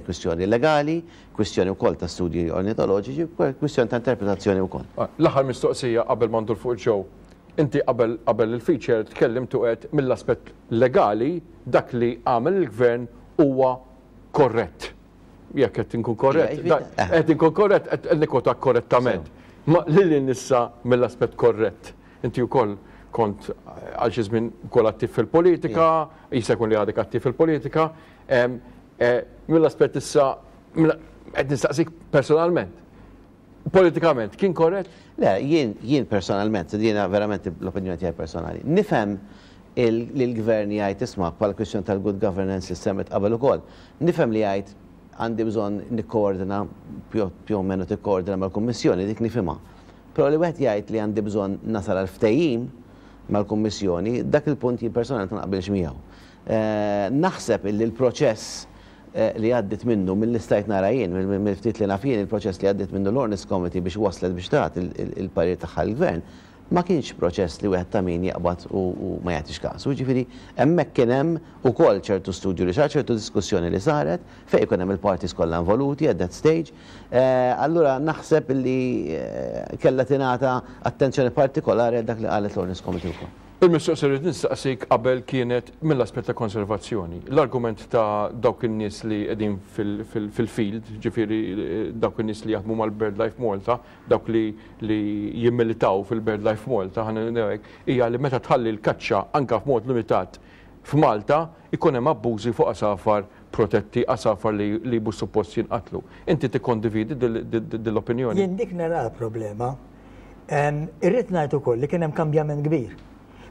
kwistjoni legali, kwistjoni u ta' studji ornitologiċi, kwistjoni ta' interpretazzjoni u koll. l mistoqsija qabel mandur fuq ġow, inti qabel il-feature tkellimtu tuqet mill-aspet legali dak li għamel il-gvern huwa korrett. Jekk qed inkun korrett, qed inkun korrett qed nikota korrettament. Ma lili nissa mill-aspett korrett. Inti wkoll kont eh, għal xi żmien ukoll attiv fil-politika, jisa jkun li għadek attiv fil-politika, Eh, mill-aspet issa, għed nistaqsik personalment, politikament, kien korret? Le, jien, jien personalment, jiena verament l-opinjoni tiegħi personali. Nifhem il-gvern jgħid isma' bħala kwestjoni tal-good governance system semmet qabel ukoll. Nifhem li jgħid għandi bżonn nikkoordina più o meno tikkoordina mal-Kummissjoni dik nifhimha. Però li wieħed jgħid li għandi bżonn nasal għal ftehim mal-Kummissjoni, dak il-punt jien personalment ma miegħu. Eh, naħseb li l-proċess Eh, li għaddit minnu mill-istajt narajin, mill-ftit li nafjien il-proċess li għaddit minnu l-Ornis Committee biex waslet biex taħt il-parir taħħa l-gvern, ma kienx proċess li wieħed ta' min jaqbad u ma jagħtix kasu. Ġifiri, hemmhekk kien hemm ukoll ċertu studju li ċertu diskussjoni li saret fejn kienem hemm il-partis kollha involuti at that stage. Eh, allura naħseb li eh, kellha tingħata attenzjoni partikolari għal dak li qalet l-Ornis Committee wkoll il mistoq Serrit nistaqsik qabel kienet mill-aspett ta' konservazzjoni. L-argument ta' dawk in-nies li qegħdin fil-field, ġifieri eh, dawk in-nies li jaħdmu mal-Birdlife Malta, dawk li li jimmilitaw fil-Birdlife Malta, hija li meta tħalli l-kaċċa anke f'mod limitat f'Malta ikun hemm abbużi fuq asafar protetti għasafar li, li bu suppost jinqatlu. Inti ti kondividi dil-opinjoni? Jien dik nara problema. Irrit najtu koll li kienem kambjament kbir.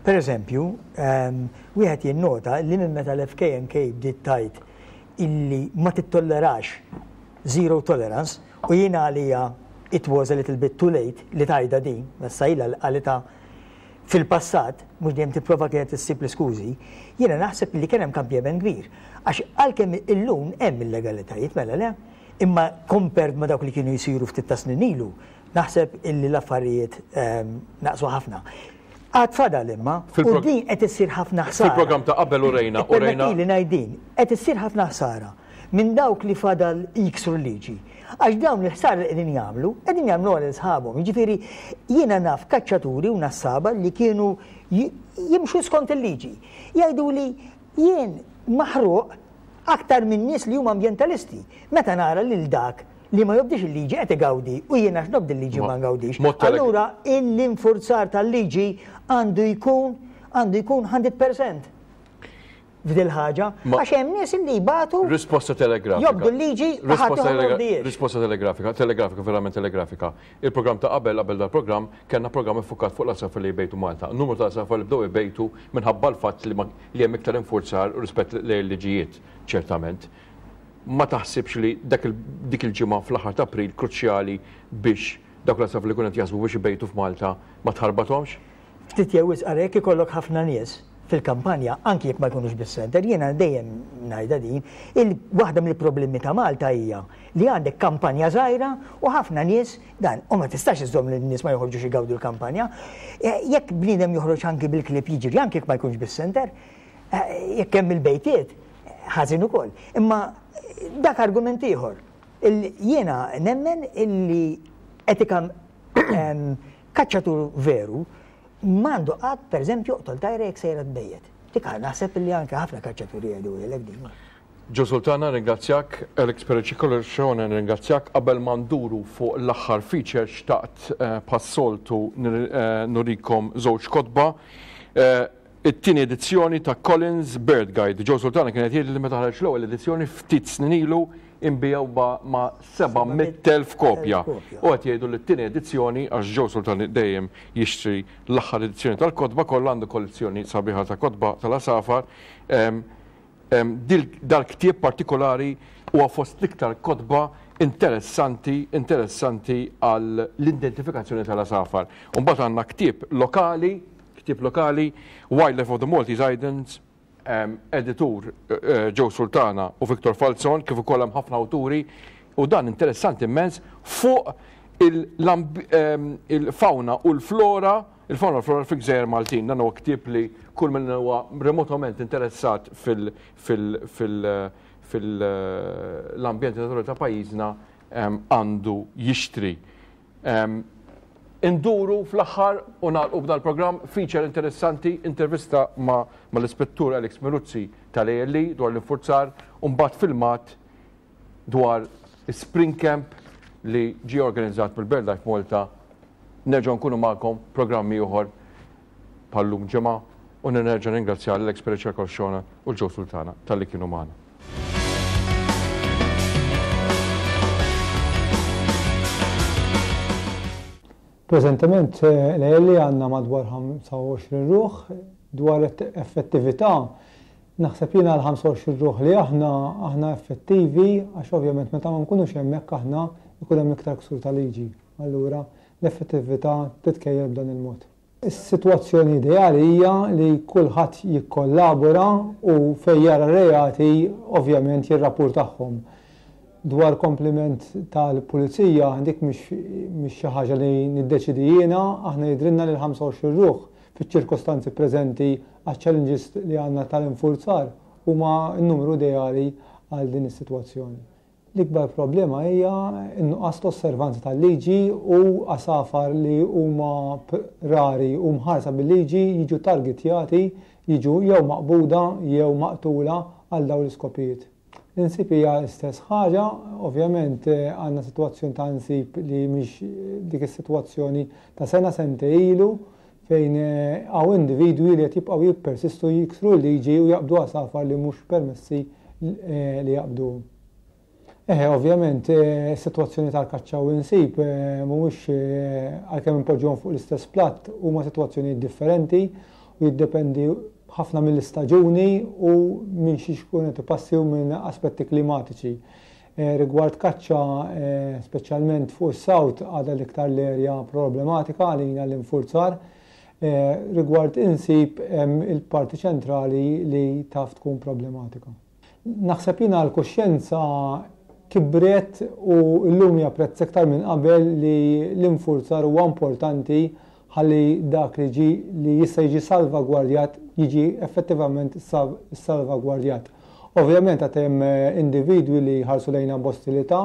Per eżempju, ehm, wieħed jinnota li minn meta l-FKNK bdiet tajt illi ma tittollerax zero tolerance u jina għalija it was a little bit too late li tajda din, messa ila għalita fil-passat, mux dejjem tipprova t issib l-skużi, jiena naħseb li kien hemm ben kbir. Għax għalkemm illum hemm il-legalitajiet mela le, imma kompert ma dawk li kienu jisiru ftit ta' ilu, naħseb illi l-affarijiet ehm, naqsu ħafna. Għad fadal imma, u din qed issir ħafna ħsara. fil program ta' qabel u rejna, u rejna. Li najdin, s issir ħafna ħsara minn dawk li fadal jiksru liġi. Għax dawn l ħsara li qegħdin jagħmlu, qegħdin jagħmlu għal sħabhom. ġifiri jiena naf kacċaturi u nasaba li kienu jimxu skont il-liġi. Jgħidu li jien maħruq aktar minn nies li huma ambjentalisti. Meta nara lil dak li ma jobdix il-liġi għet għawdi u jiena x'nobd il-liġi ma għawdix. Allura l-infurzar tal-liġi għandu jkun għandu jkun 100% f'dil ħaġa, għax hemm nies illi jbatu. Risposta telegrafika. Jobdu l-liġi, risposta telegrafika, telegrafika, verament telegrafika. Il-programm ta' qabel, qabel dal-programm, kellna programm iffukat fuq l asaf li jbejtu Malta. Numru ta' Safar li bdew jbejtu minħabba l-fatt li hemm iktar infurzar rispett l-liġijiet, ċertament ma taħsibx li dik il-ġimgħa fl-aħħar ta' April kruċjali biex dak l-asaf li kunet jasbu biex ibejtu f'Malta ma tħarbathomx? Ftit jewis għarek ikollok ħafna nies fil-kampanja, anki jekk ma jkunux bis-center, jiena dejjem ngħidha din, il-waħda mill-problemi ta' Malta hija li għandek kampanja żgħira u ħafna nies dan u ma tistax iżżomm li nies ma joħorġu xigawdu l-kampanja. Eh, jekk bniedem joħroġ anki bil-klip jiġri anki jekk ma jkunx bis-center, eh, jekk hemm il-bejtiet, ħażin ukoll. Imma dak argument ieħor. Jiena nemmen illi etika kaċċatur veru mandu għad per eżempju joqtol tajre jek sejrat bejjet. Dikar naħseb illi anke ħafna kaċċaturi għadu l din. Ġo Sultana, ringrazzjak, Alex Pereċikola Xona, ringrazzjak, qabel manduru fuq l-axħar feature xtaqt eh, passoltu eh, nurikom zoċ kotba. Eh, it-tieni edizzjoni ta' Collins Bird Guide. Ġo Sultana kienet jgħid li meta ħareġ l-ewwel edizzjoni ftit snin ilu imbijaw ma' 700,000 kopja. U qed jgħidu li t-tieni edizzjoni għax ġo Sultani dejjem jixtri l-aħħar edizzjoni tal-kotba kollha għandu kollezzjoni sabiħa ta' kotba tal-asafar. Dal-ktieb partikolari huwa fost l-iktar kotba interessanti, interessanti għall-identifikazzjoni tal-asafar. Unbat għanna ktieb lokali ktib lokali, Wildlife of the Maltese Islands, um, editur eh, eh, Joe Sultana u Viktor Falzon, kif ukoll hemm ħafna awturi, u dan interessanti immens fuq il-fauna u l-flora, il-fauna u l-flora fil-gżejjer Maltin, dan huwa ktib li kull minn huwa remotament interessat fil-ambjent eh, e naturali ta' pajjiżna għandu jixtri. Induru fl axar u nalqu b'dal program feature interessanti intervista ma, ma l-ispettur Alex Meruzzi tal-ELI dwar l-infurzar un-bat filmat dwar Spring Camp li ġi organizzat mill-Birdlife Malta. Nerġa' nkunu magħkom programmi uħor pallum ġema u nerġa' ningrazzja l-Alex Pereċa u l-Ġo Sultana tal-li kienu ma'na. Prezentament, eh, l-għelli għanna madwar 25 ruħ, dwar effettività, naħseb jina l-25 ruħ li aħna aħna effettivi, għax ovvjament meta ma nkunux hemmhekk aħna ikun hemm iktar ksur tal-liġi. Allura l-effettività titkejjel b'dan il-mod. Is-sitwazzjoni ideali hija li kulħadd jikkollabora u fejn jara reati ovvjament jirrapportahom. tagħhom dwar kompliment tal-pulizija għandik mhix xi ħaġa li niddeċidi jiena, aħna jidrinna lil 25 ruħ fiċ-ċirkostanzi preżenti għax-challenges li għandna tal-infurzar huma n-numru ideali għal din is-sitwazzjoni. L-ikbar problema hija n-nuqqas osservanza tal-liġi u għasafar li huma rari u mħarsa bil-liġi jiġu targetjati, jiġu jew maqbuda jew maqtula għal dawn l-iskopijiet. L-insib hija istess ħaġa, ovvjament eh, għandna sitwazzjoni ta' insib li mhix dik is-sitwazzjoni ta' sena sente ilu fejn eh, għaw individwi li qed jibqgħu jippersistu jiksru l-liġi u jaqbdu għasafar li mhux permessi eh, li jaqbdu. Eħe, ovvjament, situazzjoni tal-kaċċa u insib mhumiex għalkemm impoġġhom fuq l-istess platt huma sitwazzjoni differenti u jiddependi ħafna mill-istaġuni u minn xiex kunet qed ipassiw minn aspetti klimatiċi. Eh, rigward kaċċa eh, speċjalment fuq is-sawt għadha l-iktar l-erja problematika jina l-infurzar. Eh, rigward insib il-parti ċentrali li taf tkun problematika. Naħseb jina l kosċenza kibret u l-lum japprezz iktar minn qabel li l-infurzar huwa importanti ħalli dak li ġi li jista' jiġi salvagwardjat jiġi effettivament salvagwardjat. Ovvjament għat hemm eh, individwi li ħarsu lejna bostilità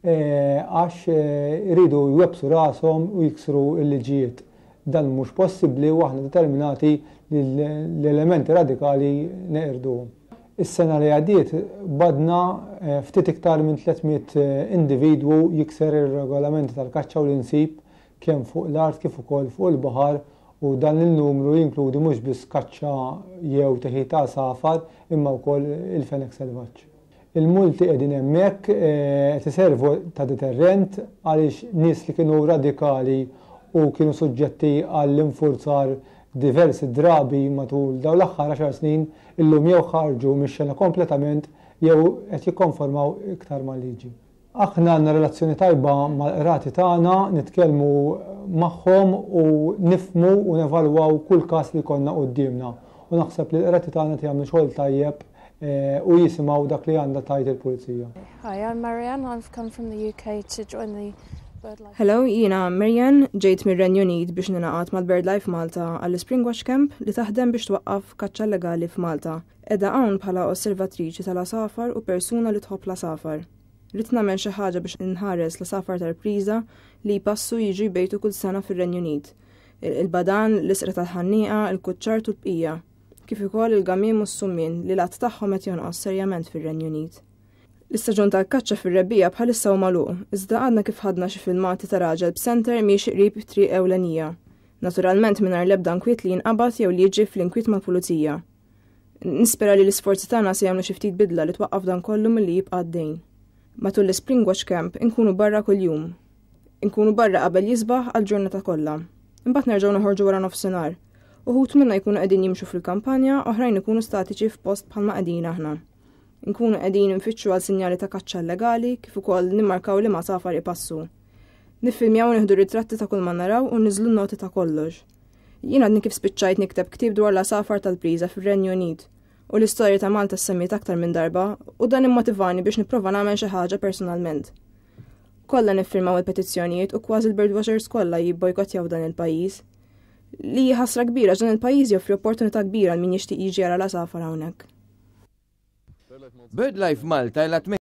eh, għax eh, iridu jwebsu rashom u jiksru l-liġijiet. Dan mhux possibbli u aħna determinati li l-elementi radikali neqirdu. Is-sena li għaddiet badna ftit iktar minn 300 individwu jikser ir-regolamenti tal-kaċċa u l-insib kemm fuq l-art kif ukoll fuq il-baħar u dan il-numru jinkludi mhux biss kaċċa jew teħita ta' safar imma wkoll il-fenek selvaġġ. Il-multi qegħdin hemmhekk tiservu eh, ta' deterrent għaliex nies li kienu radikali u kienu suġġetti għall-infurzar diversi drabi matul daw l-aħħar 10 snin illum jew ħarġu mix-xena kompletament jew qed jikkonformaw iktar mal-liġi aħna għanna relazzjoni tajba mal irati tagħna, nitkellmu magħhom u nifmu u nevalwaw kull każ li konna qudiemna. U naħseb li l irati tagħna jagħmlu xogħol tajjeb eh, u jisimgħu dak li għandha tajt il-pulizija. Hi, I'm Marianne. I've come from the UK to join the Hello, jina Marian, ġejt mir renju Unit biex ninaqat mal BirdLife Malta għall spring Watch Camp li taħdem biex twaqqaf kaċċa legali f'Malta. Edda hawn bħala osservatriċi tal-asafar u persuna li tħobb l-asafar. Rrit namen xi ħaġa biex inħares la safar tal-priża li jpassu jiġu bejtu kull sena fir-Renju Unit. Il-badan, l-isqra tal-ħannieqa, il kuċċar u l-bqija, kif ukoll il-gamim u s-summin li l-att tagħhom qed jonqos serjament fir-Renju Unit. L-istaġun tal-kaċċa fir-rebbija bħalissa huma magħluq, iżda għadna kif ħadna xi filmati ta' raġel b'center miex qrib triq ewlenija. Naturalment mingħajr l-ebda nkwiet li jinqabad jew li jiġi fl-inkwiet mal-pulizija. Nispera li l-isforzi tagħna se jagħmlu xi ftit bidla li twaqqaf dan kollu milli jibqa' d-dejn. Matul l-Spring Watch Camp inkunu barra kull-jum. Inkunu barra qabel jizbaħ għal-ġurnata kollha. Imbagħad nerġgħu noħorġu wara nofsinhar. Uħut minna jkunu qegħdin jimxu fil-kampanja, oħrajn ikunu statiċi f'post bħalma qegħdin aħna. Inkunu qegħdin infittxu għal sinjali ta' kaċċa legali kif ukoll nimmarkaw li ma safar ipassu. Niffilmjaw nieħdu ritratti ta' kull ma naraw u niżlu noti ta' kollox. Jien għadni kif spiċċajt nikteb ktib dwar la safar tal-priża fir-Renju Unit u l-istorja ta' Malta semmiet aktar minn darba u dan immotivani biex nipprova nagħmel xi ħaġa personalment. Kollha niffirmaw il-petizzjonijiet u kważi l birdwashers kollha jibbojkotjaw dan il-pajjiż. Li ħasra kbira dan il-pajjiż joffri opportunità kbira min jixtieq jiġi jara la safar hawnhekk. BirdLife Malta ilat